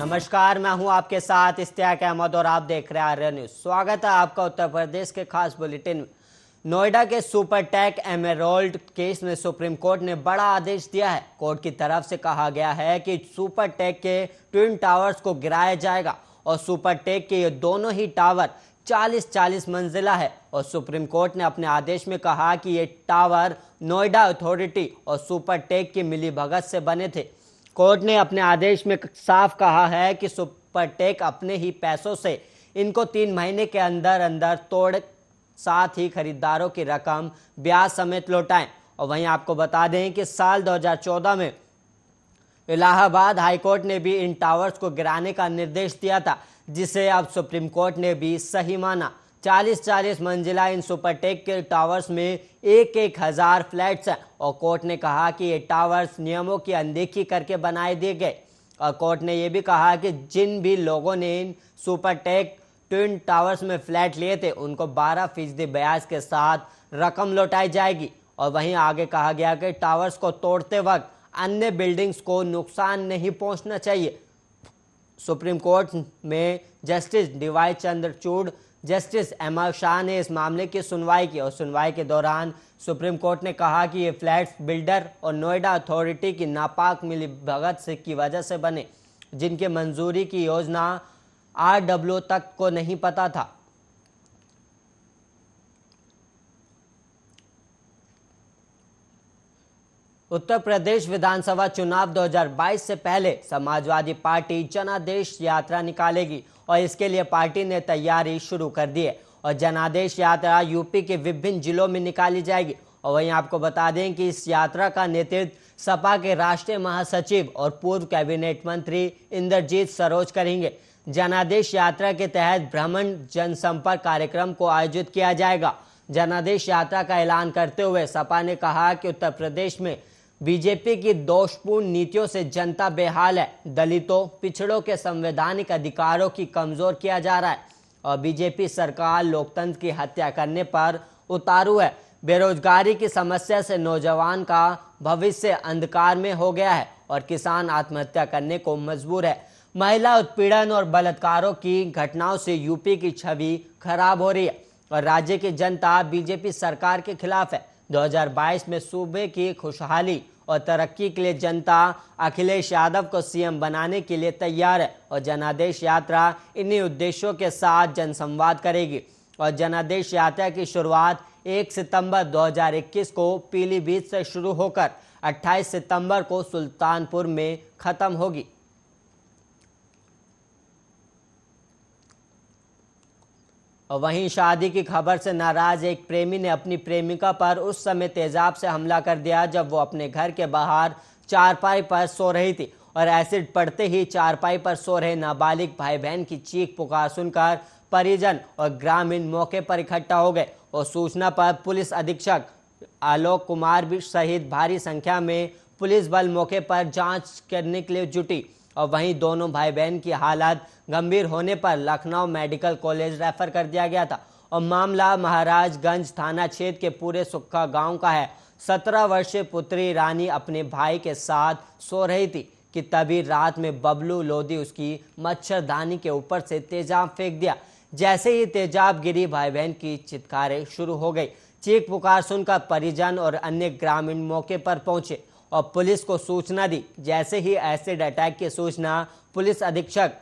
नमस्कार मैं हूं आपके साथ इश्तिया अहमद और आप देख रहे हैं आर्य न्यूज स्वागत है आपका उत्तर प्रदेश के खास बुलेटिन में नोएडा के सुपर टैक एमेरोल्ड केस में सुप्रीम कोर्ट ने बड़ा आदेश दिया है कोर्ट की तरफ से कहा गया है कि सुपर टेक के ट्विन टावर्स को गिराया जाएगा और सुपर टेक के ये दोनों ही टावर 40-40 मंजिला है और सुप्रीम कोर्ट ने अपने आदेश में कहा कि ये टावर नोएडा अथॉरिटी और सुपर टैक की भगत से बने थे कोर्ट ने अपने आदेश में साफ कहा है कि सुपरटेक अपने ही पैसों से इनको तीन महीने के अंदर अंदर तोड़ साथ ही खरीदारों की रकम ब्याज समेत लौटाएं और वहीं आपको बता दें कि साल 2014 में इलाहाबाद हाईकोर्ट ने भी इन टावर्स को गिराने का निर्देश दिया था जिसे अब सुप्रीम कोर्ट ने भी सही माना चालीस चालीस मंजिला इन सुपरटेक के टावर्स में एक एक हज़ार फ्लैट्स हैं और कोर्ट ने कहा कि ये टावर्स नियमों की अनदेखी करके बनाए दिए गए और कोर्ट ने यह भी कहा कि जिन भी लोगों ने इन सुपरटेक ट्विन टावर्स में फ्लैट लिए थे उनको 12 फीसदी ब्याज के साथ रकम लौटाई जाएगी और वहीं आगे कहा गया कि टावर्स को तोड़ते वक्त अन्य बिल्डिंग्स को नुकसान नहीं पहुंचना चाहिए सुप्रीम कोर्ट में justice DY Chandrachud justice M R Shah ने इस मामले की सुनवाई की और सुनवाई के दौरान सुप्रीम कोर्ट ने कहा कि ये फ्लैट बिल्डर और नोएडा अथॉरिटी की नापाक मिली भगत से की वजह से बने जिनके मंजूरी की योजना आर डब्ल्यू तक को नहीं पता था उत्तर प्रदेश विधानसभा चुनाव 2022 से पहले समाजवादी पार्टी जनादेश यात्रा निकालेगी और इसके लिए पार्टी ने तैयारी शुरू कर दी है और जनादेश यात्रा यूपी के विभिन्न जिलों में निकाली जाएगी और वहीं आपको बता दें कि इस यात्रा का नेतृत्व सपा के राष्ट्रीय महासचिव और पूर्व कैबिनेट मंत्री इंद्रजीत सरोज करेंगे जनादेश यात्रा के तहत भ्रमण जनसंपर्क कार्यक्रम को आयोजित किया जाएगा जनादेश यात्रा का ऐलान करते हुए सपा ने कहा कि उत्तर प्रदेश में बीजेपी की दोषपूर्ण नीतियों से जनता बेहाल है दलितों पिछड़ों के संवैधानिक अधिकारों की कमजोर किया जा रहा है और बीजेपी सरकार लोकतंत्र की हत्या करने पर उतारू है बेरोजगारी की समस्या से नौजवान का भविष्य अंधकार में हो गया है और किसान आत्महत्या करने को मजबूर है महिला उत्पीड़न और बलात्कारों की घटनाओं से यूपी की छवि खराब हो रही है और राज्य की जनता बीजेपी सरकार के खिलाफ है 2022 में सूबे की खुशहाली और तरक्की के लिए जनता अखिलेश यादव को सीएम बनाने के लिए तैयार है और जनादेश यात्रा इन्हीं उद्देश्यों के साथ जनसंवाद करेगी और जनादेश यात्रा की शुरुआत 1 सितंबर 2021 को पीलीभीत से शुरू होकर 28 सितंबर को सुल्तानपुर में खत्म होगी वहीं शादी की खबर से नाराज एक प्रेमी ने अपनी प्रेमिका पर उस समय तेजाब से हमला कर दिया जब वो अपने घर के बाहर चारपाई पर सो रही थी और एसिड पड़ते ही चारपाई पर सो रहे नाबालिग भाई बहन की चीख पुकार सुनकर परिजन और ग्रामीण मौके पर इकट्ठा हो गए और सूचना पर पुलिस अधीक्षक आलोक कुमार भी सहित भारी संख्या में पुलिस बल मौके पर जांच करने के लिए जुटी और वहीं दोनों भाई बहन की हालात गंभीर होने पर लखनऊ मेडिकल कॉलेज रेफर कर दिया गया था और मामला महाराजगंज थाना क्षेत्र के पूरे सुखा गांव का है सत्रह वर्षीय पुत्री रानी अपने भाई के साथ सो रही थी कि तभी रात में बबलू लोधी उसकी मच्छरदानी के ऊपर से तेजाब फेंक दिया जैसे ही तेजाब गिरी भाई बहन की चितकारें शुरू हो गई चीख पुकार सुनकर परिजन और अन्य ग्रामीण मौके पर पहुंचे और पुलिस को सूचना दी जैसे ही एसिड अटैक की सूचना पुलिस अधीक्षक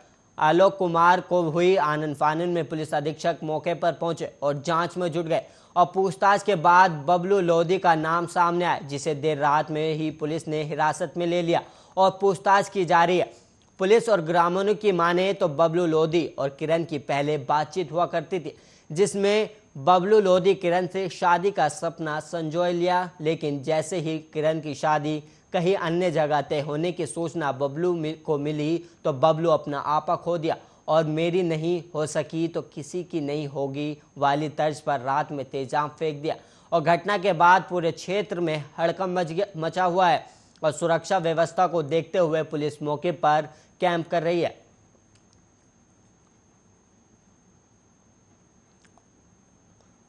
आलोक कुमार को हुई आनंद फानंद में पुलिस अधीक्षक मौके पर पहुंचे और जांच में जुट गए और पूछताछ के बाद बबलू लोधी का नाम सामने आया जिसे देर रात में ही पुलिस ने हिरासत में ले लिया और पूछताछ की जा रही है पुलिस और ग्रामीणों की माने तो बबलू लोधी और किरण की पहले बातचीत हुआ करती थी जिसमें बबलू लोधी किरण से शादी का सपना संजोए लिया लेकिन जैसे ही किरण की शादी कहीं अन्य जगह तय होने की सूचना बबलू को मिली तो बबलू अपना आपा खो दिया और मेरी नहीं हो सकी तो किसी की नहीं होगी वाली तर्ज पर रात में तेजाब फेंक दिया और घटना के बाद पूरे क्षेत्र में हड़कम मच गया मचा हुआ है और सुरक्षा व्यवस्था को देखते हुए पुलिस मौके पर कैंप कर रही है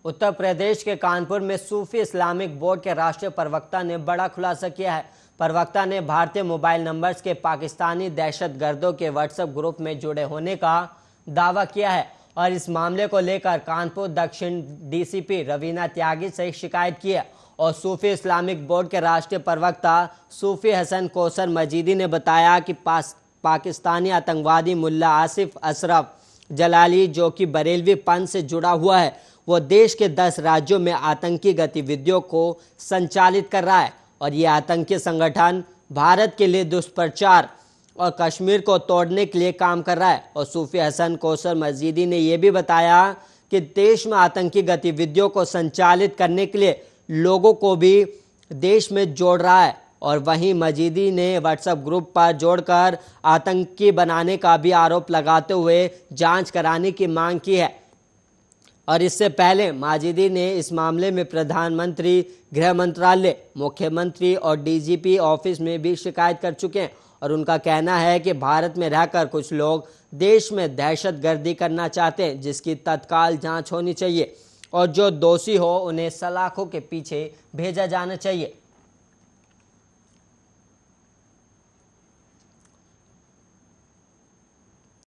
उत्तर प्रदेश के कानपुर में सूफी इस्लामिक बोर्ड के राष्ट्रीय प्रवक्ता ने बड़ा खुलासा किया है प्रवक्ता ने भारतीय मोबाइल नंबर्स के पाकिस्तानी दहशत गर्दों के व्हाट्सएप ग्रुप में जुड़े होने का दावा किया है और इस मामले को लेकर कानपुर दक्षिण डीसीपी रवीना त्यागी से शिकायत की है और सूफी इस्लामिक बोर्ड के राष्ट्रीय प्रवक्ता सूफी हसन कोसर मजीदी ने बताया कि पाकिस्तानी आतंकवादी मुल्ला आसिफ अशरफ जलाली जो कि बरेलवी पंथ से जुड़ा हुआ है वो देश के दस राज्यों में आतंकी गतिविधियों को संचालित कर रहा है और ये आतंकी संगठन भारत के लिए दुष्प्रचार और कश्मीर को तोड़ने के लिए काम कर रहा है और सूफी हसन कौसर मजीदी ने यह भी बताया कि देश में आतंकी गतिविधियों को संचालित करने के लिए लोगों को भी देश में जोड़ रहा है और वहीं मजीदी ने व्हाट्सएप ग्रुप पर जोड़कर आतंकी बनाने का भी आरोप लगाते हुए जांच कराने की मांग की है और इससे पहले माजिदी ने इस मामले में प्रधानमंत्री गृह मंत्रालय मुख्यमंत्री और डीजीपी ऑफिस में भी शिकायत कर चुके हैं और उनका कहना है कि भारत में रहकर कुछ लोग देश में दहशत गर्दी करना चाहते हैं जिसकी तत्काल जांच होनी चाहिए और जो दोषी हो उन्हें सलाखों के पीछे भेजा जाना चाहिए